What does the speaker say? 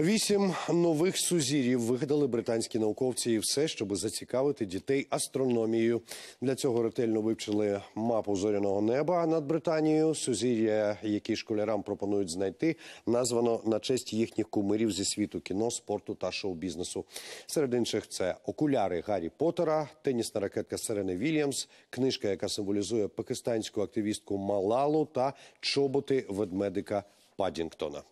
Вісім нових сузір'їв вигадали британські науковці і все, щоб зацікавити дітей астрономією. Для цього ретельно вивчили мапу зоряного неба над Британією. Сузір'я, які школярам пропонують знайти, названо на честь їхніх кумирів зі світу кіно, спорту та шоу-бізнесу. Серед інших це окуляри Гаррі Поттера, тенісна ракетка Серени Вільямс, книжка, яка символізує пакистанську активістку Малалу та чоботи ведмедика Падінгтона.